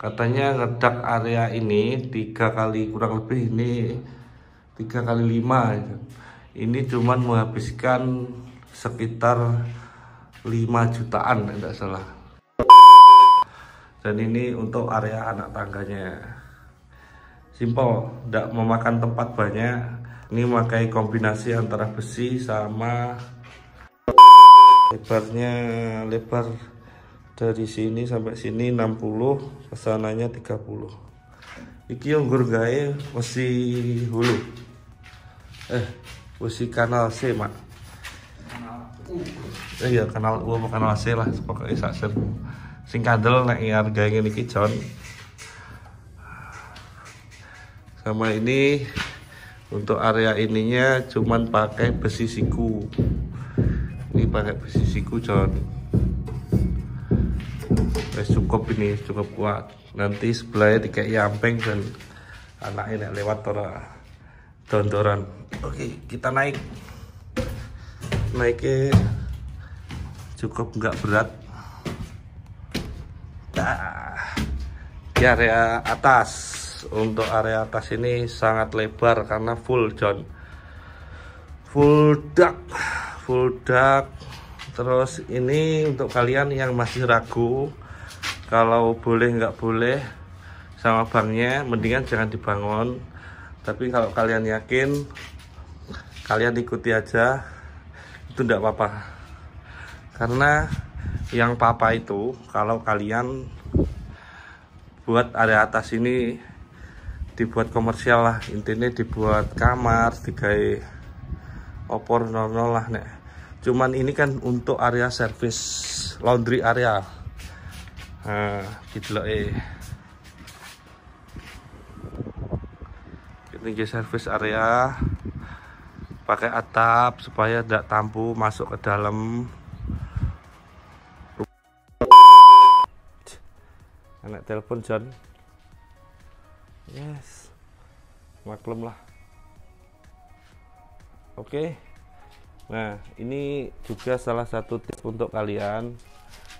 katanya ngedak area ini tiga kali kurang lebih ini tiga kali lima ini cuman menghabiskan sekitar lima jutaan tidak salah dan ini untuk area anak tangganya simple tidak memakan tempat banyak ini memakai kombinasi antara besi sama lebarnya lebar dari sini sampai sini 60 pesanannya 30 iki nggur gae masih hulu eh masih kanal C mak eh ya kanal U apa kanal C lah pokoknya saksen sing kandel nek harga ngene iki John sama ini untuk area ininya cuman pakai besi siku ini pakai besi siku John Wes eh, cukup ini, cukup kuat. Nanti sebelahnya tiga yamping dan anak ini lewat tora tontoran. Oke, kita naik. Naiknya cukup nggak berat. Nah, di area atas untuk area atas ini sangat lebar karena full john full duck full duck terus ini untuk kalian yang masih ragu kalau boleh nggak boleh sama banknya mendingan jangan dibangun tapi kalau kalian yakin kalian ikuti aja itu tidak apa-apa karena yang papa itu kalau kalian buat area atas ini dibuat komersial lah intinya dibuat kamar tiga opor normal lah nek cuman ini kan untuk area service laundry area nah, gitu loh eh ini service area pakai atap supaya tidak tampu masuk ke dalam anak telepon John yes maklum lah oke okay. Nah, ini juga salah satu tips untuk kalian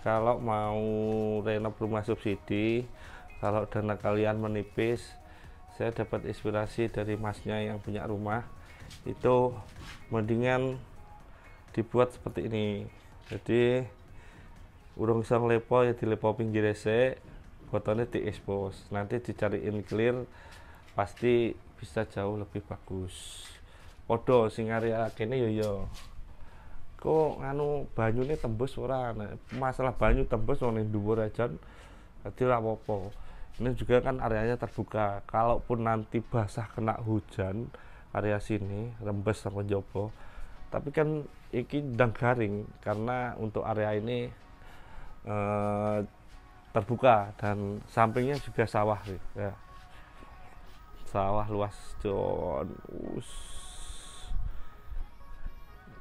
kalau mau renov rumah subsidi, kalau dana kalian menipis, saya dapat inspirasi dari masnya yang punya rumah, itu mendingan dibuat seperti ini. Jadi urung sang lepo ya di lepo pinggir rese, di expose Nanti dicariin clear, pasti bisa jauh lebih bagus podo sing area kene yo ya, yo ya. kok Banyu ini tembus ora nah, masalah banyu tembus wong dhuwur aja dadi ora apa ini juga kan areanya terbuka kalaupun nanti basah kena hujan area sini rembes sama jopo tapi kan iki ndang garing karena untuk area ini eh, terbuka dan sampingnya juga sawah ya sawah luas Jon. us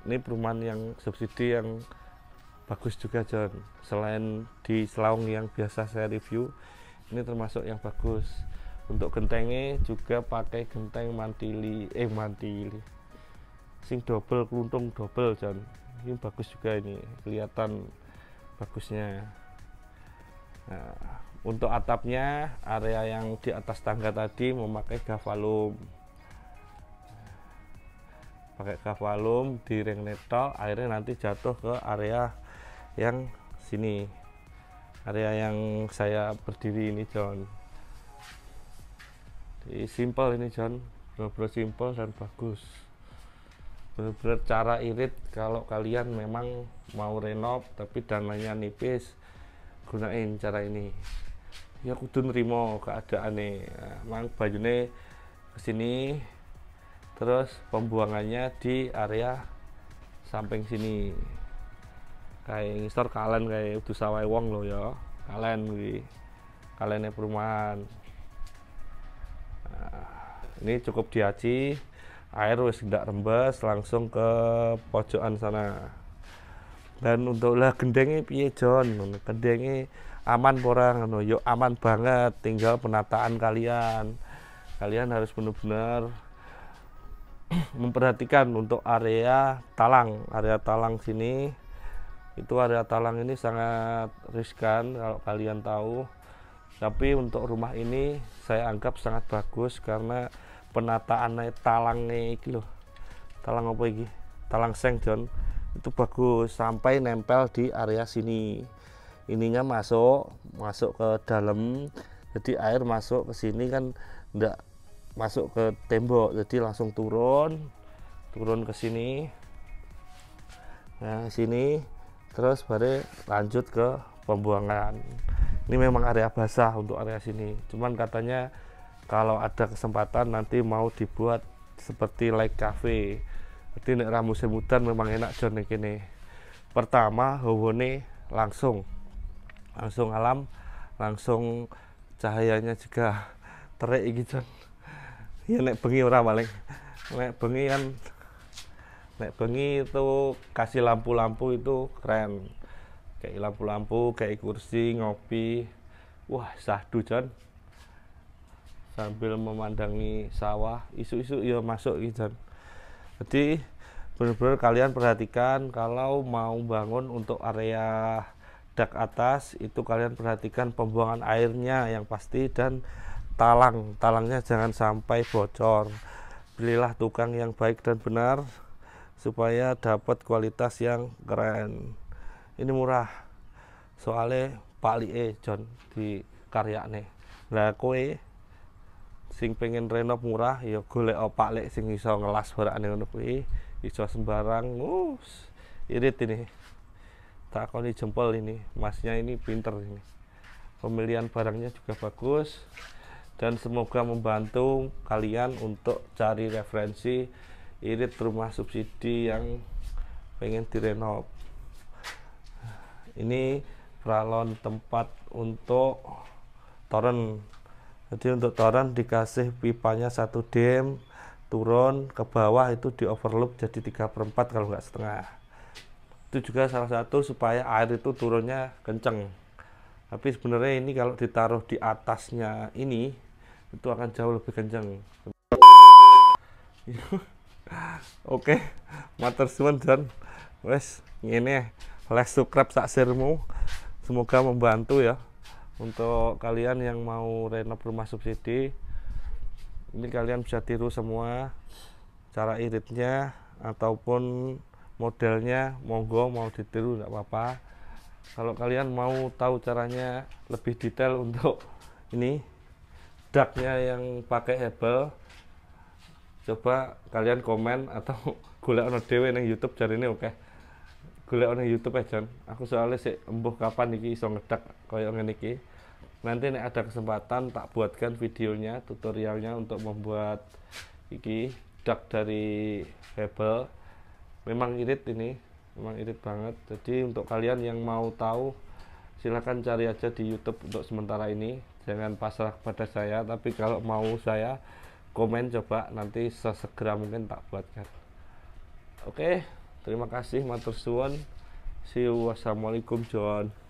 ini perumahan yang subsidi yang bagus juga John selain di Selaung yang biasa saya review ini termasuk yang bagus untuk gentengnya juga pakai genteng mantili eh mantili sing double keluntung double John ini bagus juga ini kelihatan bagusnya nah, untuk atapnya area yang di atas tangga tadi memakai gavalum pakai kavalum di ring netal airnya nanti jatuh ke area yang sini area yang saya berdiri ini John di simple ini John benar-benar simple dan bagus benar-benar cara irit kalau kalian memang mau renov tapi dananya nipis gunain cara ini ya kudu nerimo keadaan nih mang bajunya kesini terus pembuangannya di area samping sini kayak ngistor kalian, kayak udah sawai wong loh ya kalen kalian kalennya perumahan nah, ini cukup diaci air wis tidak rembes langsung ke pojokan sana dan untuk lah gendengnya piye John gendengnya aman porang yo aman banget tinggal penataan kalian kalian harus benar-benar memperhatikan untuk area talang area talang sini itu area talang ini sangat riskan kalau kalian tahu tapi untuk rumah ini saya anggap sangat bagus karena penataan naik talangnya iki loh talang apa lagi talang seng John itu bagus sampai nempel di area sini ininya masuk masuk ke dalam jadi air masuk ke sini kan enggak masuk ke tembok jadi langsung turun turun ke sini nah sini terus baru lanjut ke pembuangan ini memang area basah untuk area sini cuman katanya kalau ada kesempatan nanti mau dibuat seperti like cafe jadi ini musim hutan memang enak John kini pertama hawane langsung langsung alam langsung cahayanya juga terik gitu ya nek bengi ora paling nek bengi kan nek bengi itu kasih lampu-lampu itu keren kayak lampu-lampu kayak kursi ngopi wah sahdu jan sambil memandangi sawah isu-isu ya masuk gitu jadi benar-benar kalian perhatikan kalau mau bangun untuk area dak atas itu kalian perhatikan pembuangan airnya yang pasti dan talang talangnya jangan sampai bocor belilah tukang yang baik dan benar supaya dapat kualitas yang keren ini murah soalnya pali e John di karya nih lah kue sing pengen renov murah ya golek lek sing iso ngelas barane ngono kuwi iso sembarang us irit ini tak koni jempol ini masnya ini pinter ini pemilihan barangnya juga bagus dan semoga membantu kalian untuk cari referensi irit rumah subsidi yang pengen direnov ini peralon tempat untuk toren jadi untuk toren dikasih pipanya satu dem turun ke bawah itu di overloop jadi 3 per 4 kalau nggak setengah itu juga salah satu supaya air itu turunnya kenceng tapi sebenarnya ini kalau ditaruh di atasnya ini itu akan jauh lebih kencang oke matur suwun dan wes ini les subscribe saksirmu semoga membantu ya untuk kalian yang mau renov rumah subsidi ini kalian bisa tiru semua cara iritnya ataupun modelnya monggo mau ditiru tidak apa-apa kalau kalian mau tahu caranya lebih detail untuk ini darknya yang pakai Apple coba kalian komen atau gula ono dewe neng YouTube cari ini oke. gula ono YouTube aja eh, Aku soalnya si embuh kapan iki iso ngedak kaya ngene iki. Nanti nih ada kesempatan tak buatkan videonya, tutorialnya untuk membuat iki dak dari Hebel. Memang irit ini, memang irit banget. Jadi untuk kalian yang mau tahu silahkan cari aja di YouTube untuk sementara ini jangan pasrah kepada saya tapi kalau mau saya komen coba nanti sesegera mungkin tak buatkan oke terima kasih matur suwon see you wassalamualaikum John